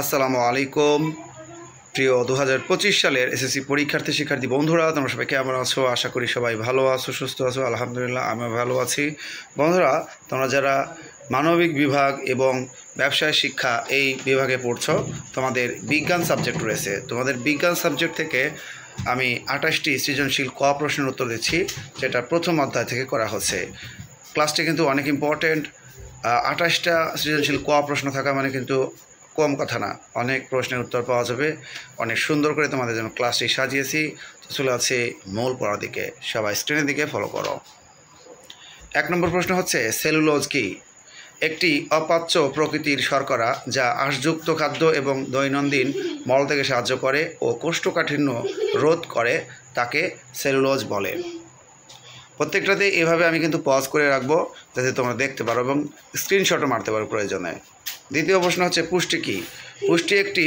আসসালামু আলাইকুম প্রিয় দু হাজার সালের এসএসসি পরীক্ষার্থী শিক্ষার্থী বন্ধুরা তোমরা সবাই কেমন আছো আশা করি সবাই ভালো আছো সুস্থ আছো আলহামদুলিল্লাহ আমি ভালো আছি বন্ধুরা তোমরা যারা মানবিক বিভাগ এবং ব্যবসায় শিক্ষা এই বিভাগে পড়ছো তোমাদের বিজ্ঞান সাবজেক্ট রয়েছে তোমাদের বিজ্ঞান সাবজেক্ট থেকে আমি আঠাশটি সৃজনশীল ক প্রশ্নের উত্তর দিচ্ছি যেটা প্রথম অধ্যায় থেকে করা হচ্ছে ক্লাসটি কিন্তু অনেক ইম্পর্ট্যান্ট আঠাশটা সৃজনশীল ক প্রশ্ন থাকা মানে কিন্তু কম কথা না অনেক প্রশ্নের উত্তর পাওয়া যাবে অনেক সুন্দর করে তোমাদের জন্য ক্লাসটি সাজিয়েছি তো চলে আছে মূল পড়ার দিকে সবাই স্ক্রিনের দিকে ফলো করো এক নম্বর প্রশ্ন হচ্ছে সেলুলোজ কি একটি অপাচ্য প্রকৃতির শর্করা যা আঁশযুক্ত খাদ্য এবং দৈনন্দিন মল থেকে সাহায্য করে ও কোষ্ঠকাঠিন্য রোধ করে তাকে সেলুলোজ বলে প্রত্যেকটাতে এভাবে আমি কিন্তু পজ করে রাখবো যাতে তোমরা দেখতে পারো এবং স্ক্রিনশটও মারতে পারো প্রয়োজনে দ্বিতীয় প্রশ্ন হচ্ছে পুষ্টি কী পুষ্টি একটি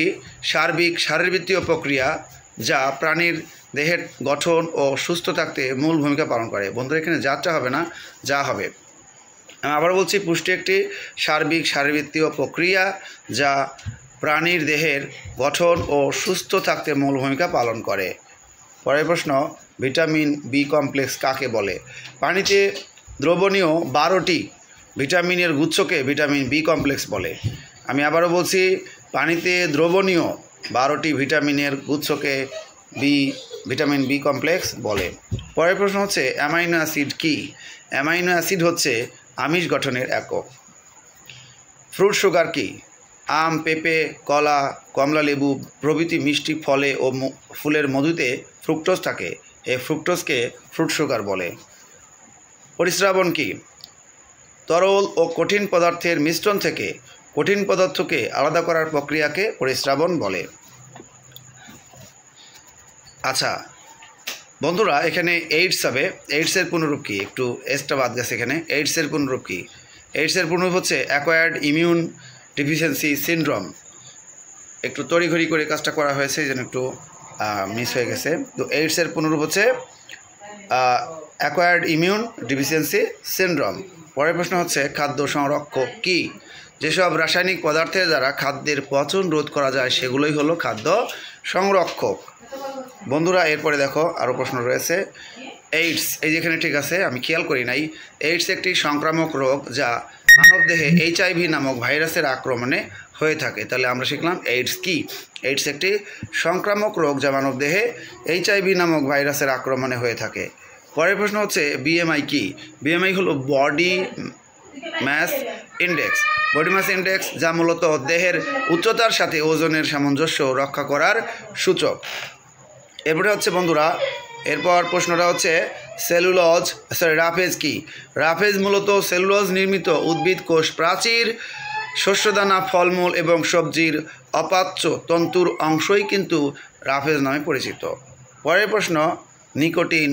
সার্বিক শারীরবৃত্তীয় প্রক্রিয়া যা প্রাণীর দেহের গঠন ও সুস্থ থাকতে মূল ভূমিকা পালন করে বন্ধুরা এখানে যাত্রা হবে না যা হবে আমি আবার বলছি পুষ্টি একটি সার্বিক শারীরবৃত্তীয় প্রক্রিয়া যা প্রাণীর দেহের গঠন ও সুস্থ থাকতে মূল ভূমিকা পালন করে পরের প্রশ্ন ভিটামিন বি কমপ্লেক্স কাকে বলে পানিতে দ্রবণীয় বারোটি ভিটামিনের গুচ্ছকে ভিটামিন বি কমপ্লেক্স বলে আমি আবারও বলছি পানিতে দ্রবণীয় বারোটি ভিটামিনের গুচ্ছকে বি ভিটামিন বি কমপ্লেক্স বলে পরের প্রশ্ন হচ্ছে অ্যামাইনো অ্যাসিড কি অ্যামাইনো অ্যাসিড হচ্ছে আমিষ গঠনের একক ফ্রুট সুগার কি আম পেঁপে কলা কমলা লেবু প্রভৃতি মিষ্টি ফলে ও ফুলের মধুতে ফ্রুক্টোজ থাকে এই ফ্রুক্টোজকে ফ্রুট সুগার বলে পরিশ্রাবণ কি তরল ও কঠিন পদার্থের মিশ্রণ থেকে কঠিন পদার্থকে আলাদা করার প্রক্রিয়াকে পরিশ্রাবণ বলে আচ্ছা বন্ধুরা এখানে এইডস হবে এইডসের পুনরূপ কী একটু এক্সট্রা বাদ গেছে এখানে এইডসের পুনরূপ কী এইডসের পুনরূপ হচ্ছে অ্যাকোয়ার্ড ইমিউন ডিফিসিয়েন্সি সিনড্রম একটু তড়িঘড়ি করে কাজটা করা হয়েছে যেন একটু মিস হয়ে গেছে তো এইডসের পুনরূপ হচ্ছে অ্যাকোয়ার্ড ইমিউন ডিফিসিয়েন্সি সিনড্রম পরের প্রশ্ন হচ্ছে খাদ্য সংরক্ষক কী যেসব রাসায়নিক পদার্থের দ্বারা খাদ্যের পচন রোধ করা যায় সেগুলোই হলো খাদ্য সংরক্ষক বন্ধুরা এরপরে দেখো আরও প্রশ্ন রয়েছে এইডস এই যেখানে ঠিক আছে আমি খেয়াল করি নাই এইডস একটি সংক্রামক রোগ যা মানবদেহে এইচআইভি নামক ভাইরাসের আক্রমণে হয়ে থাকে তাহলে আমরা শিখলাম এইডস কি এইডস একটি সংক্রামক রোগ যা মানবদেহে এইচআইভি নামক ভাইরাসের আক্রমণে হয়ে থাকে পরের প্রশ্ন হচ্ছে বিএমআই কি বিএমআই হলো body mass index body mass index যা মূলত দেহের উচ্চতার সাথে ওজনের সামঞ্জস্য রক্ষা করার সূচক এরপরে হচ্ছে বন্ধুরা এরপর প্রশ্নটা হচ্ছে সেলুলজ সরি রাফেজ কি রাফেজ মূলত সেলুলজ নির্মিত উদ্ভিদ কোষ প্রাচীর শস্যদানা ফলমূল এবং সবজির অপাচ্য তন্তুর অংশই কিন্তু রাফেজ নামে পরিচিত পরের প্রশ্ন নিকোটিন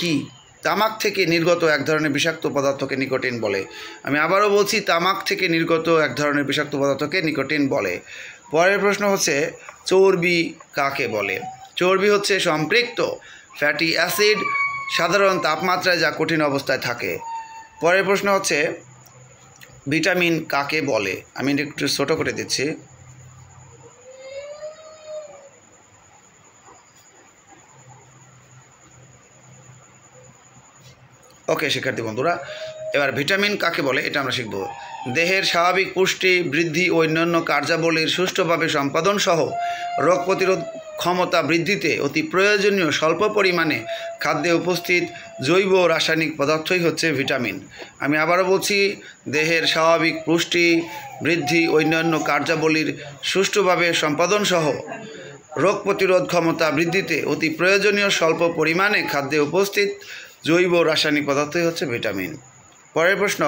কি তামাক থেকে নির্গত এক ধরনের বিষাক্ত পদার্থকে নিকোটিন বলে আমি আবারও বলছি তামাক থেকে নির্গত এক ধরনের বিষাক্ত পদার্থকে নিকোটিন বলে পরের প্রশ্ন হচ্ছে চর্বি কাকে বলে চর্বি হচ্ছে সম্পৃক্ত ফ্যাটি অ্যাসিড সাধারণ তাপমাত্রায় যা কঠিন অবস্থায় থাকে পরের প্রশ্ন হচ্ছে ভিটামিন কাকে বলে আমি একটু ছোটো করে দিচ্ছি ওকে শিক্ষার্থী বন্ধুরা এবার ভিটামিন কাকে বলে এটা আমরা শিখব দেহের স্বাভাবিক পুষ্টি বৃদ্ধি ও অন্যান্য কার্যাবলীর সুষ্ঠুভাবে সম্পাদন সহ রোগ প্রতিরোধ ক্ষমতা বৃদ্ধিতে অতি প্রয়োজনীয় স্বল্প পরিমাণে খাদ্যে উপস্থিত জৈব রাসায়নিক পদার্থই হচ্ছে ভিটামিন আমি আবারও বলছি দেহের স্বাভাবিক পুষ্টি বৃদ্ধি অন্যান্য কার্যাবলীর সুষ্ঠুভাবে সম্পাদন সহ রোগ প্রতিরোধ ক্ষমতা বৃদ্ধিতে অতি প্রয়োজনীয় স্বল্প পরিমাণে খাদ্যে উপস্থিত জৈব রাসায়নিক পদার্থই হচ্ছে ভিটামিন পরের প্রশ্ন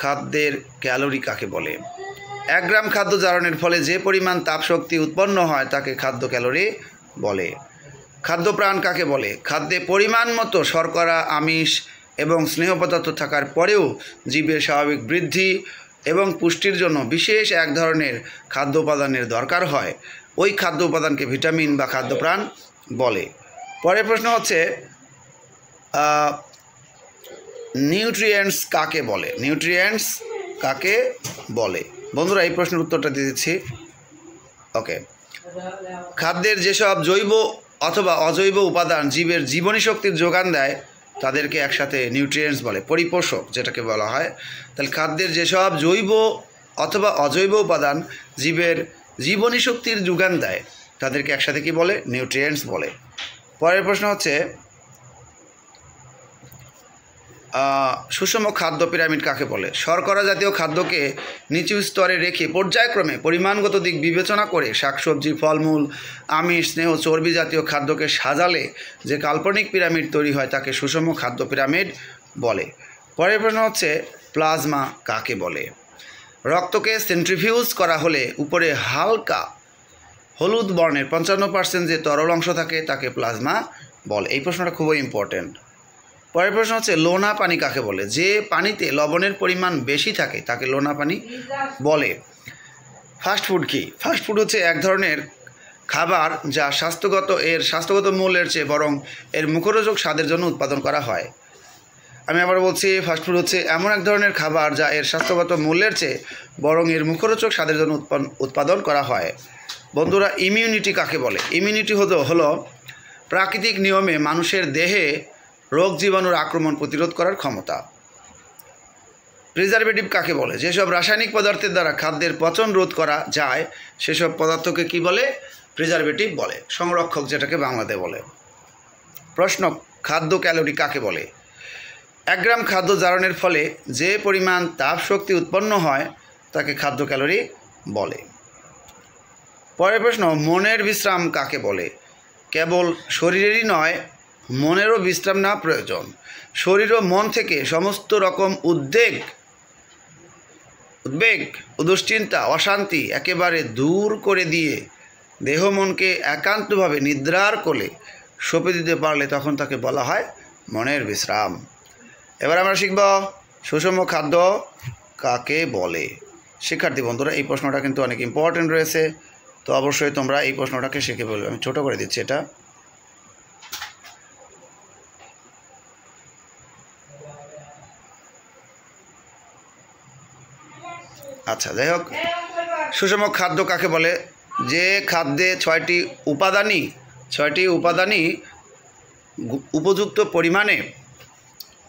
খাদ্যের ক্যালোরি কাকে বলে এক গ্রাম খাদ্য জারণের ফলে যে পরিমাণ তাপশক্তি উৎপন্ন হয় তাকে খাদ্য ক্যালোরি বলে খাদ্যপ্রাণ কাকে বলে খাদ্যে পরিমাণ মতো শর্করা আমিষ এবং স্নেহ পদার্থ থাকার পরেও জীবের স্বাভাবিক বৃদ্ধি এবং পুষ্টির জন্য বিশেষ এক ধরনের খাদ্য উপাদানের দরকার হয় ওই খাদ্য উপাদানকে ভিটামিন বা খাদ্যপ্রাণ বলে পরের প্রশ্ন হচ্ছে নিউট্রিয়েন্টস কাকে বলে নিউট্রিয়েন্টস কাকে বলে বন্ধুরা এই প্রশ্নের উত্তরটা দিয়ে দিচ্ছি ওকে খাদ্যের যেসব জৈব অথবা অজৈব উপাদান জীবের জীবনী শক্তির যোগান দেয় তাদেরকে একসাথে নিউট্রিয়েন্টস বলে পরিপোষক যেটাকে বলা হয় তাহলে খাদ্যের যেসব জৈব অথবা অজৈব উপাদান জীবের জীবনী শক্তির যোগান দেয় তাদেরকে একসাথে কি বলে নিউট্রিয়েন্টস বলে পরের প্রশ্ন হচ্ছে সুষম খাদ্য পিরামিড কাকে বলে শর্করা জাতীয় খাদ্যকে নিচু স্তরে রেখে পর্যায়ক্রমে পরিমাণগত দিক বিবেচনা করে শাকসবজি ফলমূল আমিষ স্নেহ চর্বি জাতীয় খাদ্যকে সাজালে যে কাল্পনিক পিরামিড তৈরি হয় তাকে সুষম খাদ্য পিরামিড বলে পরের প্রশ্ন হচ্ছে প্লাজমা কাকে বলে রক্তকে সেন্ট্রিফিউজ করা হলে উপরে হালকা হলুদ বর্ণের পঞ্চান্ন পার্সেন্ট যে তরল অংশ থাকে তাকে প্লাজমা বলে এই প্রশ্নটা খুবই ইম্পর্টেন্ট পরের প্রশ্ন হচ্ছে লোনা পানি কাকে বলে যে পানিতে লবণের পরিমাণ বেশি থাকে তাকে লোনা পানি বলে ফাস্ট ফুড কি ফাস্ট ফুড হচ্ছে এক ধরনের খাবার যা স্বাস্থ্যগত এর স্বাস্থ্যগত মূল্যের চেয়ে বরং এর মুখরোচক স্বাদের জন্য উৎপাদন করা হয় আমি আবার বলছি ফাস্টফুড হচ্ছে এমন এক ধরনের খাবার যা এর স্বাস্থ্যগত মূল্যের চেয়ে বরং এর মুখরোচক স্বাদের জন্য উৎপাদন করা হয় বন্ধুরা ইমিউনিটি কাকে বলে ইমিউনিটি হলো হলো প্রাকৃতিক নিয়মে মানুষের দেহে রোগ জীবাণুর আক্রমণ প্রতিরোধ করার ক্ষমতা প্রিজারভেটিভ কাকে বলে যেসব রাসায়নিক পদার্থের দ্বারা খাদ্যের পচন রোধ করা যায় সেসব পদার্থকে কি বলে প্রিজারভেটিভ বলে সংরক্ষক যেটাকে বাংলাতে বলে প্রশ্ন খাদ্য ক্যালোরি কাকে বলে এক গ্রাম খাদ্য জারণের ফলে যে পরিমাণ তাপ শক্তি উৎপন্ন হয় তাকে খাদ্য ক্যালোরি বলে পরের প্রশ্ন মনের বিশ্রাম কাকে বলে কেবল শরীরেরই নয় মনেরও বিশ্রাম না প্রয়োজন শরীর ও মন থেকে সমস্ত রকম উদ্বেগ উদ্বেগ দুশ্চিন্তা অশান্তি একেবারে দূর করে দিয়ে দেহ মনকে একান্তভাবে নিদ্রার কোলে সঁপে দিতে পারলে তখন তাকে বলা হয় মনের বিশ্রাম এবার আমরা শিখব সুষম খাদ্য কাকে বলে শিক্ষার্থী বন্ধুরা এই প্রশ্নটা কিন্তু অনেক ইম্পর্ট্যান্ট রয়েছে তো অবশ্যই তোমরা এই প্রশ্নটাকে শিখে বলবে আমি ছোটো করে দিচ্ছি এটা আচ্ছা যাই হোক সুষম খাদ্য কাকে বলে যে খাদ্যে ছয়টি উপাদানই ছয়টি উপাদানই উপযুক্ত পরিমাণে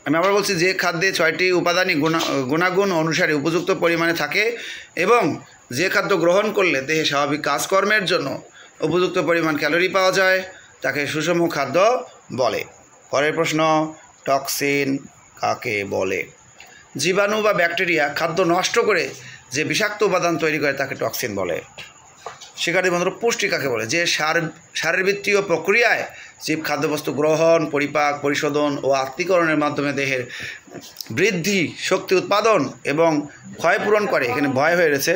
আমি আবার বলছি যে খাদ্যে ছয়টি উপাদানই গুণা গুণাগুণ অনুসারে উপযুক্ত পরিমাণে থাকে এবং যে খাদ্য গ্রহণ করলে দেহে স্বাভাবিক কাজকর্মের জন্য উপযুক্ত পরিমাণ ক্যালোরি পাওয়া যায় তাকে সুষম খাদ্য বলে পরের প্রশ্ন টক্সিন কাকে বলে জীবাণু বা ব্যাকটেরিয়া খাদ্য নষ্ট করে যে বিষাক্ত উপাদান তৈরি করে তাকে টক্সিন বলে শিকারী বন্ধুরা পুষ্টি কাকে বলে যে সার শারীরবৃত্তীয় প্রক্রিয়ায় জীব খাদ্যবস্তু গ্রহণ পরিপাক পরিশোধন ও আত্মীকরণের মাধ্যমে দেহের বৃদ্ধি শক্তি উৎপাদন এবং ক্ষয়পূরণ করে এখানে ভয় হয়ে রয়েছে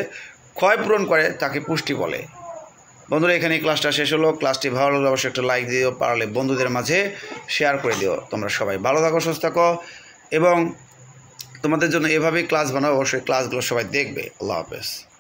ক্ষয়পূরণ করে তাকে পুষ্টি বলে বন্ধুরা এখানে ক্লাসটা শেষ হলো ক্লাসটি ভালো লাগলে অবশ্যই একটা লাইক দিও পারলে বন্ধুদের মাঝে শেয়ার করে দিও তোমরা সবাই ভালো থাকো সুস্থ থাকো এবং তোমাদের জন্য এভাবেই ক্লাস বানাবো অবশ্যই ক্লাসগুলো সবাই দেখবে আল্লাহ হাফেজ